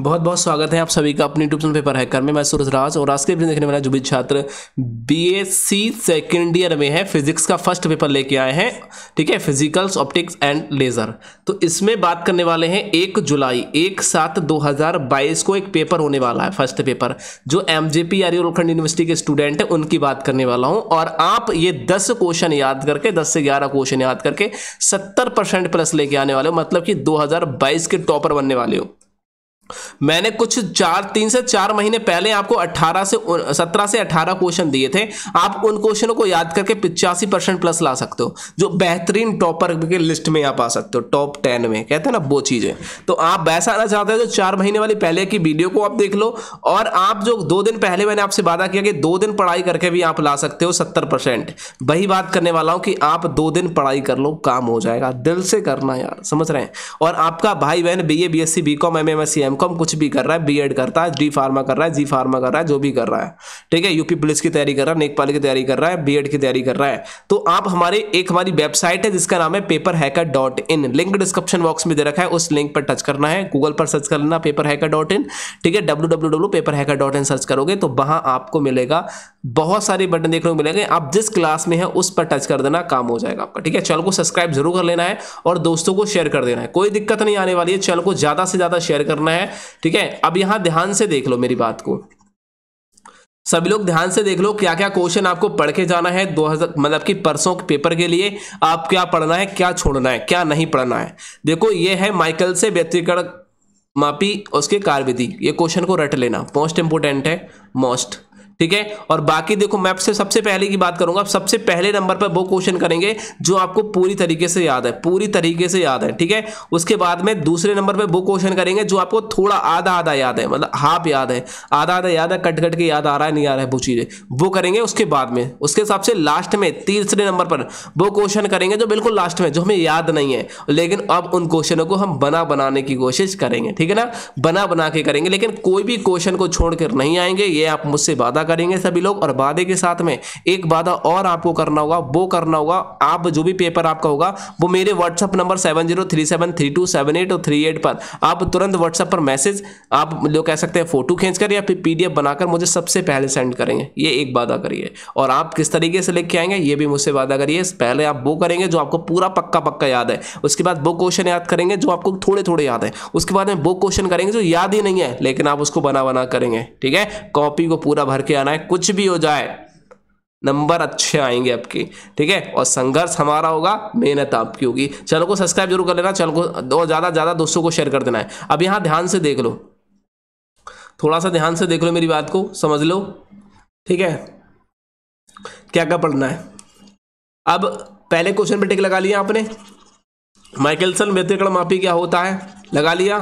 बहुत बहुत स्वागत है आप सभी का अपनी यूट्यूब पेपर हैकर में मैं सूरज राज और आज के भी देखने वाला जो भी छात्र बीएससी सेकेंड ईयर में है फिजिक्स का फर्स्ट पेपर लेके आए हैं ठीक है फिजिकल्स ऑप्टिक्स एंड लेजर तो इसमें बात करने वाले हैं एक जुलाई एक सात दो हजार बाईस को एक पेपर होने वाला है फर्स्ट पेपर जो M J P R university के स्टूडेंट है उनकी बात करने वाला हूँ और आप ये दस क्वेश्चन याद करके दस से ग्यारह क्वेश्चन याद करके सत्तर परसेंट प्लस लेके आने वाले हो मतलब कि दो हजार बाईस के टॉपर बनने वाले हो मैंने कुछ चार तीन से चार महीने पहले आपको 18 से सत्रह से 18 क्वेश्चन दिए थे आप उन क्वेश्चनों को याद करके पिचासी परसेंट प्लस ला सकते हो जो बेहतरीन टॉपर के लिस्ट में आप आ सकते हो टॉप टेन में कहते हैं ना वो चीज़ें तो आप वैसा आना चाहते हैं जो तो चार महीने वाली पहले की वीडियो को आप देख लो और आप जो दो दिन पहले मैंने आपसे वादा किया कि दो दिन पढ़ाई करके भी आप ला सकते हो सत्तर परसेंट वही बात करने वाला हूँ कि आप दो दिन पढ़ाई कर लो काम हो जाएगा दिल से करना यार समझ रहे हैं और आपका भाई बहन B A B S C B com M M com कुछ भी कर रहा है बी करता है डी फार्मा कर रहा है जी फार्मा कर रहा है जो भी कर रहा है ठीक है यूपी पुलिस की तैयारी कर रहा है नेकपाल की तैयारी कर रहा है बी की तैयारी कर रहा है तो आप हमारे एक हमारी वेबसाइट है जिसका नाम है paper hacker dot in link description box में दे रखा है उस लिंक पर टच करना है गूगल पर सर्च कर लेना पेपर हैकर डॉट इन ठीक है W W W paper hacker dot in search करोगे तो वहां आपको मिलेगा बहुत सारे बटन देखने को मिलेंगे आप जिस क्लास में है उस पर टच कर देना काम हो जाएगा आपका ठीक है चैनल को सब्सक्राइब जरूर कर लेना है और दोस्तों को शेयर कर देना है कोई दिक्कत नहीं आने वाली है चैनल को ज़्यादा से ज़्यादा शेयर करना है ठीक है अब यहां ध्यान से देख लो मेरी बात को सभी लोग ध्यान से देख लो क्या क्या क्वेश्चन आपको पढ़ के जाना है 2000 मतलब कि परसों के पेपर के लिए आप क्या पढ़ना है क्या छोड़ना है क्या नहीं पढ़ना है देखो ये है माइकल से व्यक्तिगत मापी उसके कार्यविधि ये क्वेश्चन को रट लेना मोस्ट इंपोर्टेंट है मोस्ट ठीक है और बाकी देखो मैप से सबसे पहले की बात करूंगा आप सबसे पहले नंबर पर वो क्वेश्चन करेंगे जो आपको पूरी तरीके से याद है पूरी तरीके से याद है ठीक है उसके बाद में दूसरे नंबर पर वो क्वेश्चन करेंगे जो आपको थोड़ा आधा आधा याद है मतलब हाफ याद है आधा आधा याद है कट कट के याद आ रहा है नहीं आ रहा है वो चीज़ें वो करेंगे उसके बाद में उसके हिसाब से लास्ट में तीसरे नंबर पर वो क्वेश्चन करेंगे जो बिल्कुल लास्ट में जो हमें याद नहीं है लेकिन अब उन क्वेश्चनों को हम बना बनाने की कोशिश करेंगे ठीक है ना बना बना के करेंगे लेकिन कोई भी क्वेश्चन को छोड़कर नहीं आएंगे ये आप मुझसे वादा करेंगे सभी लोग और वादे के साथ में एक वादा और आपको करना होगा वो करना होगा आप जो भी पेपर आपका होगा वो मेरे WhatsApp number seven zero three seven three two seven eight और थ्री एट पर आप तुरंत व्हाट्सअप पर मैसेज आप लोग कह सकते हैं फोटो खींचकर या फिर पीडीएफ बनाकर मुझे सबसे पहले सेंड करेंगे ये एक वादा करिए और आप किस तरीके से लेके आएंगे ये भी मुझसे वादा करिए पहले आप वो करेंगे जो आपको पूरा पक्का पक्का याद है उसके बाद वो क्वेश्चन याद करेंगे जो आपको थोड़े थोड़े याद है उसके बाद में वो क्वेश्चन करेंगे जो याद ही नहीं है लेकिन आप उसको बना बना करेंगे ठीक है कॉपी को पूरा भर के आना है कुछ भी हो जाए नंबर अच्छे आएंगे आपके ठीक है और संघर्ष हमारा होगा मेहनत आपकी होगी चैनल को सब्सक्राइब जरूर कर लेना चैनल को और ज़्यादा ज़्यादा दोस्तों को शेयर कर देना है अब यहाँ ध्यान से देख लो थोड़ा सा ध्यान से देख लो मेरी बात को समझ लो ठीक है क्या क्या पढ़ना है अब पहले क्वेश्चन पे टिक लगा लिया आपने माइकलसन व्यतिक्रम मापी क्या होता है लगा लिया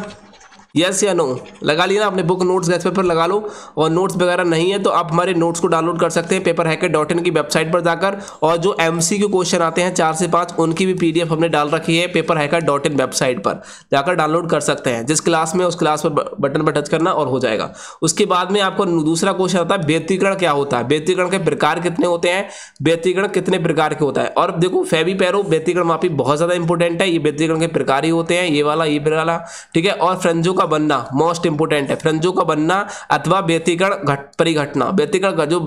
यस या नो लगा लिया ना अपने बुक नोट्स गैस पेपर लगा लो और नोट्स वगैरह नहीं है तो आप हमारे नोट्स को डाउनलोड कर सकते हैं पेपर हैकर डॉट इन की वेबसाइट पर जाकर और जो एम सी के क्वेश्चन आते हैं चार से पाँच उनकी भी पी हमने डाल रखी है paper hacker dot in website पर जाकर डाउनलोड कर सकते हैं जिस क्लास में उस क्लास पर बटन पर टच करना और हो जाएगा उसके बाद में आपको दूसरा क्वेश्चन आता है व्यतिकरण क्या होता है व्यतिकरण के प्रकार कितने होते हैं व्यतिकरण कितने प्रकार के होता है और देखो फेवी पैरो व्यतिकरण मापी बहुत ज़्यादा इंपॉर्टेंट है ये व्यतिकरण के प्रकार ही होते हैं ये वाला ये वाला ठीक है और फ्रेंजो का का बनना मोस्ट इंपोर्टेंट है फ्रंजों का बनना अथवा व्यतिकरण घट परिघटना व्यतिकरण जो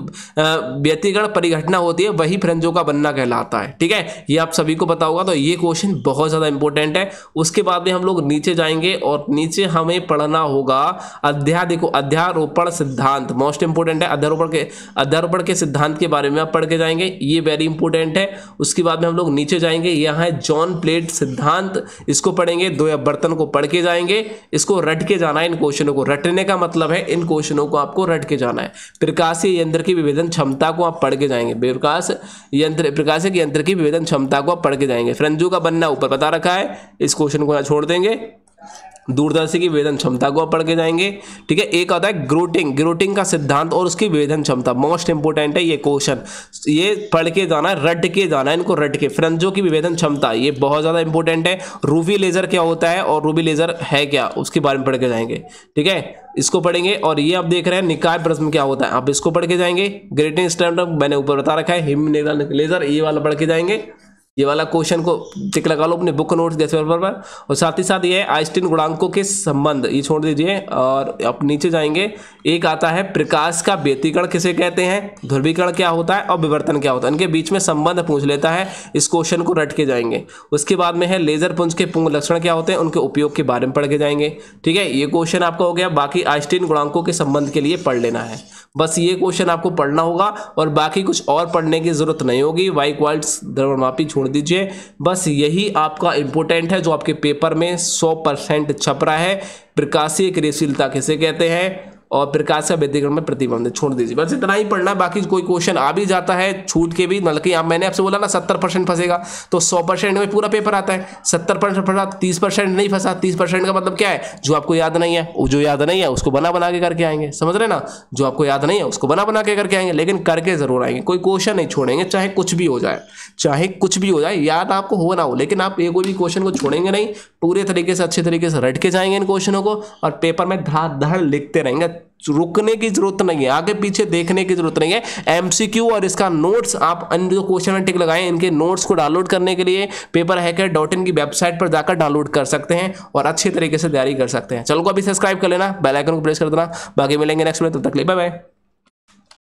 व्यतिकरण परिघटना होती है वही फ्रंजों का बनना कहलाता है ठीक है ये आप सभी को पता होगा तो ये क्वेश्चन बहुत ज़्यादा इंपॉर्टेंट है उसके बाद में हम लोग नीचे जाएंगे और नीचे हमें पढ़ना होगा अध्याय देखो अध्यारोपण सिद्धांत मोस्ट इंपोर्टेंट है अध्यारोपण के अध्यारोपण के सिद्धांत के बारे में आप पढ़ के जाएंगे ये वेरी इंपॉर्टेंट है उसके बाद में हम लोग नीचे जाएंगे यहाँ है जॉन प्लेट सिद्धांत इसको पढ़ेंगे दो या बर्तन को पढ़ के जाएंगे इसको रट के जाना है इन क्वेश्चनों को रटने का मतलब है इन क्वेश्चनों को आपको रट के जाना है प्रकाशीय यंत्र की विभेदन क्षमता को आप पढ़ के जाएंगे प्रकाश यंत्र प्रकाशिक यंत्र की विभेदन क्षमता को आप पढ़ के जाएंगे फ्रंजू का बनना ऊपर बता रखा है इस क्वेश्चन को यहाँ छोड़ देंगे दूरदर्शी की वेदन क्षमता को आप पढ़ के जाएंगे ठीक है एक आता है ग्रोटिंग ग्रोटिंग का सिद्धांत और उसकी वेदन क्षमता मोस्ट इंपोर्टेंट है ये क्वेश्चन ये पढ़ के जाना है रट के जाना है इनको रट के फ्रंजो की विवेदन क्षमता ये बहुत ज़्यादा इंपॉर्टेंट है रूबी लेजर क्या होता है और रूबी लेजर है क्या उसके बारे में पढ़ के जाएंगे ठीक है इसको पढ़ेंगे और ये आप देख रहे हैं निकाय प्रश्न क्या होता है आप इसको पढ़ के जाएंगे ग्रेटिंग स्टैंड मैंने ऊपर बता रखा है हिम लेजर ये वाला पढ़ के जाएंगे ये वाला क्वेश्चन को टिक लगा लो अपने बुक नोट्स जैसे पर और साथ ही साथ ये आइस्टीन गुणांकों के संबंध ये छोड़ दीजिए और अब नीचे जाएंगे एक आता है प्रकाश का व्यतीकरण किसे कहते हैं ध्रुवीकरण क्या होता है और विवर्तन क्या होता है इनके बीच में संबंध पूछ लेता है इस क्वेश्चन को रट के जाएंगे उसके बाद में है लेजर पुंज के पुंग लक्षण क्या होते हैं उनके उपयोग के बारे में पढ़ के जाएंगे ठीक है ये क्वेश्चन आपका हो गया बाकी आइस्टीन गुणांकों के संबंध के लिए पढ़ लेना है बस ये क्वेश्चन आपको पढ़ना होगा और बाकी कुछ और पढ़ने की जरूरत नहीं होगी वाइक क्वाल्ट द्रवणमापी छोड़ दीजिए बस यही आपका इम्पोर्टेंट है जो आपके पेपर में सौ परसेंट छप रहा है प्रकाशीय क्रियाशीलता किसे कहते हैं और प्रकाश का व्यतिक्रम में प्रतिबंध छोड़ दीजिए बस इतना ही पढ़ना है बाकी कोई क्वेश्चन आ भी जाता है छूट के भी मतलब यहाँ मैंने आपसे बोला ना सत्तर परसेंट फंसेगा तो सौ परसेंट में पूरा पेपर आता है सत्तर परसेंट फंसा तीस परसेंट नहीं फंसा तीस परसेंट का मतलब क्या है जो आपको याद नहीं है वो जो याद नहीं है उसको बना बना के करके आएंगे समझ रहे ना जो आपको याद नहीं है उसको बना बना के करके आएंगे लेकिन करके ज़रूर आएंगे कोई क्वेश्चन नहीं छोड़ेंगे चाहे कुछ भी हो जाए चाहे कुछ भी हो जाए याद आपको हो ना हो लेकिन आप ये कोई भी क्वेश्चन को छोड़ेंगे नहीं पूरे तरीके से अच्छे तरीके से रट के जाएंगे इन क्वेश्चनों को और पेपर में धार धड़ लिखते रहेंगे रुकने की जरूरत नहीं है आगे पीछे देखने की जरूरत नहीं है एमसीक्यू और इसका नोट्स आप अन्य जो क्वेश्चन में टिक लगाएं इनके नोट्स को डाउनलोड करने के लिए पेपर हैकर डॉट इन की वेबसाइट पर जाकर डाउनलोड कर सकते हैं और अच्छे तरीके से तैयारी कर सकते हैं चलो अभी सब्सक्राइब कर लेना बेलाइकन को प्रेस कर देना बाकी मिलेंगे नेक्स्ट में तब तक ले बाय बाय